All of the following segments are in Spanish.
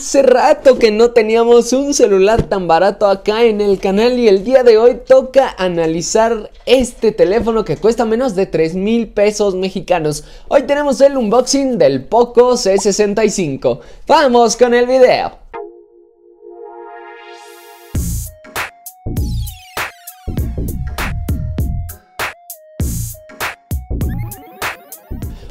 Hace rato que no teníamos un celular tan barato acá en el canal y el día de hoy toca analizar este teléfono que cuesta menos de 3 mil pesos mexicanos. Hoy tenemos el unboxing del Poco C65. ¡Vamos con el video!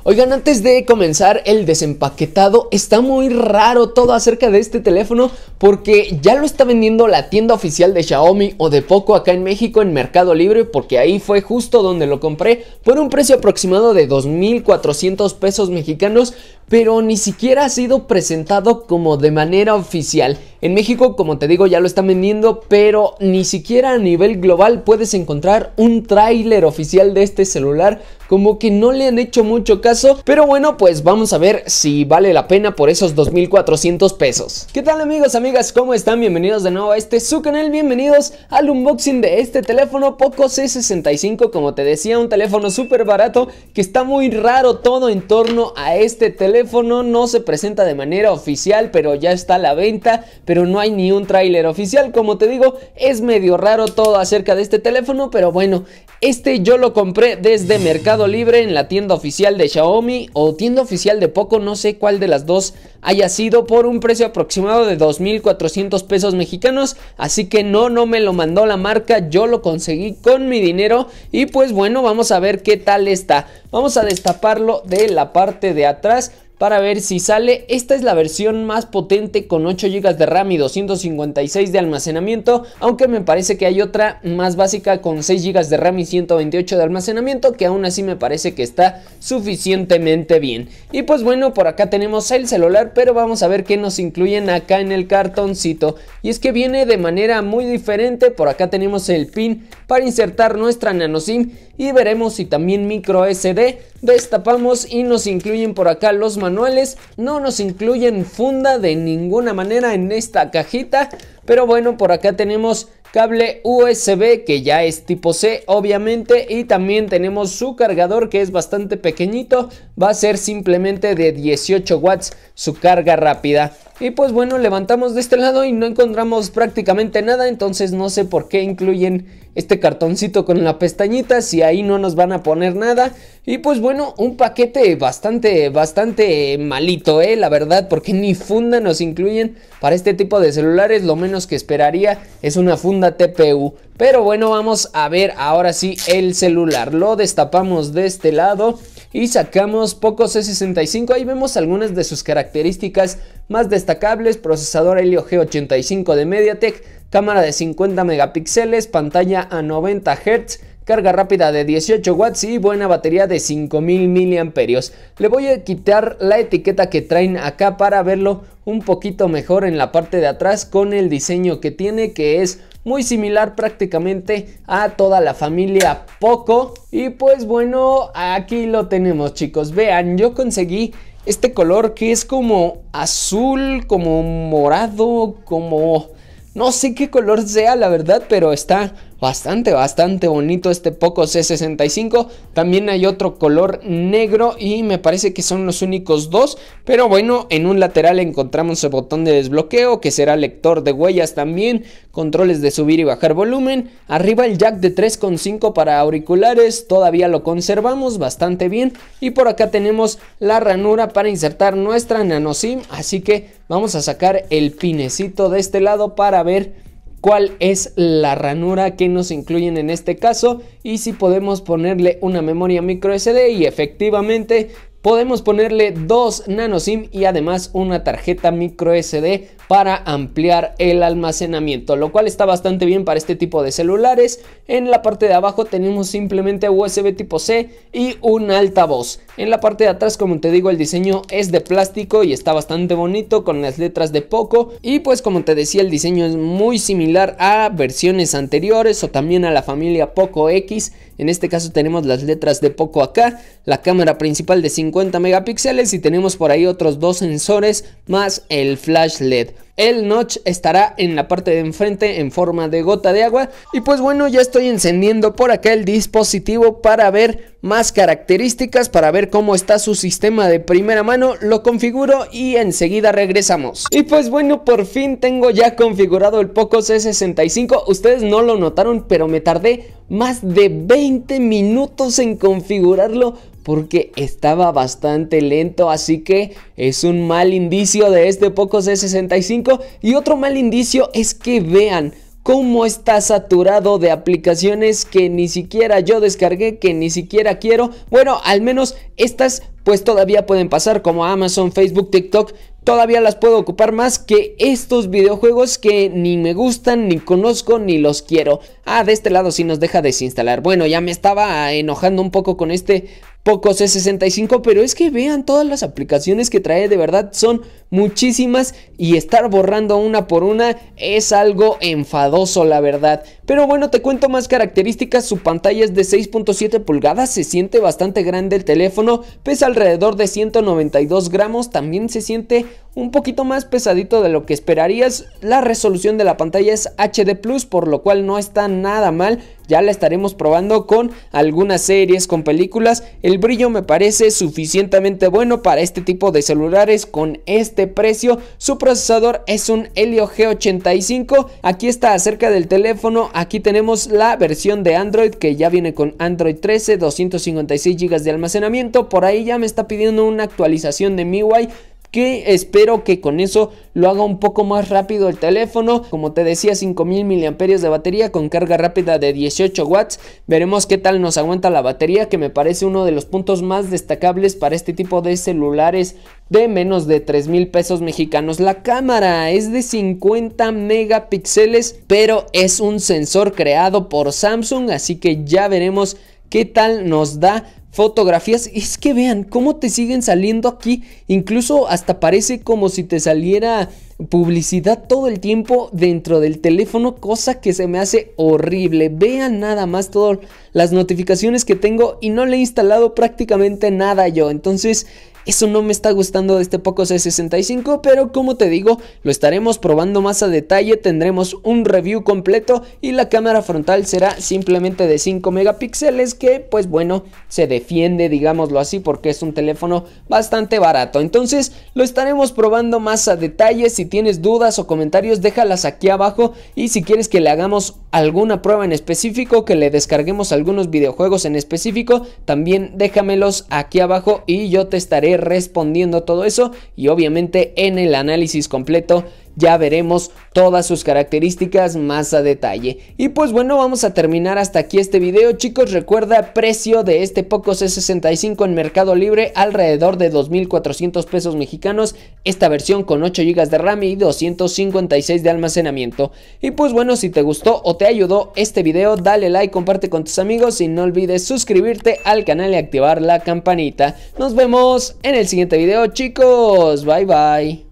Oigan, antes de comenzar el desempaquetado, está muy raro todo acerca de este teléfono porque ya lo está vendiendo la tienda oficial de Xiaomi o de Poco acá en México en Mercado Libre porque ahí fue justo donde lo compré por un precio aproximado de 2.400 pesos mexicanos, pero ni siquiera ha sido presentado como de manera oficial. En México, como te digo, ya lo están vendiendo, pero ni siquiera a nivel global puedes encontrar un tráiler oficial de este celular como que no le han hecho mucho caso, pero bueno, pues vamos a ver si vale la pena por esos 2.400 pesos. ¿Qué tal amigos, amigas? ¿Cómo están? Bienvenidos de nuevo a este su canal, bienvenidos al unboxing de este teléfono Poco C65, como te decía, un teléfono súper barato que está muy raro todo en torno a este teléfono, no se presenta de manera oficial, pero ya está a la venta, pero no hay ni un tráiler oficial, como te digo, es medio raro todo acerca de este teléfono, pero bueno, este yo lo compré desde Mercado Libre en la tienda oficial de Xiaomi o tienda oficial de Poco, no sé cuál de las dos haya sido por un precio aproximado de 2.400 pesos mexicanos. Así que no, no me lo mandó la marca, yo lo conseguí con mi dinero y pues bueno, vamos a ver qué tal está. Vamos a destaparlo de la parte de atrás para ver si sale. Esta es la versión más potente con 8 GB de RAM y 256 de almacenamiento, aunque me parece que hay otra más básica con 6 GB de RAM y 128 de almacenamiento, que aún así me parece que está suficientemente bien. Y pues bueno, por acá tenemos el celular, pero vamos a ver qué nos incluyen acá en el cartoncito. Y es que viene de manera muy diferente, por acá tenemos el pin para insertar nuestra nano SIM y veremos si también micro SD destapamos y nos incluyen por acá los manuales. No nos incluyen funda de ninguna manera en esta cajita. Pero bueno, por acá tenemos cable USB que ya es tipo C obviamente y también tenemos su cargador que es bastante pequeñito va a ser simplemente de 18 watts su carga rápida y pues bueno levantamos de este lado y no encontramos prácticamente nada entonces no sé por qué incluyen este cartoncito con la pestañita si ahí no nos van a poner nada y pues bueno un paquete bastante bastante malito eh la verdad porque ni funda nos incluyen para este tipo de celulares lo menos que esperaría es una funda TPU. Pero bueno, vamos a ver ahora sí el celular. Lo destapamos de este lado y sacamos Poco C65. Ahí vemos algunas de sus características más destacables. Procesador Helio G85 de MediaTek, cámara de 50 megapíxeles, pantalla a 90 Hz, carga rápida de 18 watts y buena batería de 5000 miliamperios. Le voy a quitar la etiqueta que traen acá para verlo un poquito mejor en la parte de atrás con el diseño que tiene que es muy similar prácticamente a toda la familia Poco. Y pues bueno, aquí lo tenemos chicos, vean, yo conseguí este color que es como azul, como morado, como... No sé qué color sea la verdad, pero está bastante, bastante bonito este Poco C65. También hay otro color negro y me parece que son los únicos dos. Pero bueno, en un lateral encontramos el botón de desbloqueo que será lector de huellas también. Controles de subir y bajar volumen. Arriba el jack de 3.5 para auriculares. Todavía lo conservamos bastante bien. Y por acá tenemos la ranura para insertar nuestra nano SIM. Así que vamos a sacar el pinecito de este lado para ver cuál es la ranura que nos incluyen en este caso y si podemos ponerle una memoria micro SD y efectivamente podemos ponerle dos nano SIM y además una tarjeta micro SD para ampliar el almacenamiento, lo cual está bastante bien para este tipo de celulares. En la parte de abajo tenemos simplemente USB tipo C y un altavoz. En la parte de atrás, como te digo, el diseño es de plástico y está bastante bonito con las letras de Poco. Y pues como te decía, el diseño es muy similar a versiones anteriores o también a la familia Poco X. En este caso tenemos las letras de Poco acá, la cámara principal de 50 megapíxeles y tenemos por ahí otros dos sensores más el flash LED. El notch estará en la parte de enfrente en forma de gota de agua. Y pues bueno, ya estoy encendiendo por acá el dispositivo para ver más características, para ver cómo está su sistema de primera mano. Lo configuro y enseguida regresamos. Y pues bueno, por fin tengo ya configurado el Poco C65. Ustedes no lo notaron, pero me tardé más de 20 minutos en configurarlo porque estaba bastante lento, así que es un mal indicio de este Poco C65 y otro mal indicio es que vean cómo está saturado de aplicaciones que ni siquiera yo descargué, que ni siquiera quiero. Bueno, al menos estas pues todavía pueden pasar como Amazon, Facebook, TikTok. Todavía las puedo ocupar más que estos videojuegos que ni me gustan, ni conozco, ni los quiero. Ah, de este lado sí nos deja desinstalar. Bueno, ya me estaba enojando un poco con este poco C65, pero es que vean todas las aplicaciones que trae, de verdad son muchísimas y estar borrando una por una es algo enfadoso la verdad. Pero bueno, te cuento más características, su pantalla es de 6.7 pulgadas, se siente bastante grande el teléfono, pesa alrededor de 192 gramos, también se siente un poquito más pesadito de lo que esperarías. La resolución de la pantalla es HD Plus, por lo cual no está nada mal. Ya la estaremos probando con algunas series, con películas. El brillo me parece suficientemente bueno para este tipo de celulares con este precio. Su procesador es un Helio G85. Aquí está acerca del teléfono. Aquí tenemos la versión de Android que ya viene con Android 13, 256 GB de almacenamiento. Por ahí ya me está pidiendo una actualización de MIUI que espero que con eso lo haga un poco más rápido el teléfono. Como te decía, 5000 miliamperios de batería con carga rápida de 18 watts. Veremos qué tal nos aguanta la batería, que me parece uno de los puntos más destacables para este tipo de celulares de menos de 3000 pesos mexicanos. La cámara es de 50 megapíxeles, pero es un sensor creado por Samsung, así que ya veremos qué tal nos da fotografías. Es que vean cómo te siguen saliendo aquí. Incluso hasta parece como si te saliera publicidad todo el tiempo dentro del teléfono, cosa que se me hace horrible. Vean nada más todas las notificaciones que tengo y no le he instalado prácticamente nada yo. Entonces, eso no me está gustando de este Poco C65, pero como te digo, lo estaremos probando más a detalle, tendremos un review completo y la cámara frontal será simplemente de 5 megapíxeles que pues bueno, se defiende digámoslo así porque es un teléfono bastante barato. Entonces lo estaremos probando más a detalle, si tienes dudas o comentarios, déjalas aquí abajo. Y si quieres que le hagamos alguna prueba en específico, que le descarguemos algunos videojuegos en específico, también déjamelos aquí abajo y yo te estaré respondiendo todo eso. Y obviamente en el análisis completo ya veremos todas sus características más a detalle. Y pues bueno, vamos a terminar hasta aquí este video, chicos. Recuerda, precio de este Poco C65 en Mercado Libre alrededor de 2.400 pesos mexicanos. Esta versión con 8 GB de RAM y 256 de almacenamiento. Y pues bueno, si te gustó o te ayudó este video, dale like, comparte con tus amigos y no olvides suscribirte al canal y activar la campanita. Nos vemos en el siguiente video, chicos. Bye bye.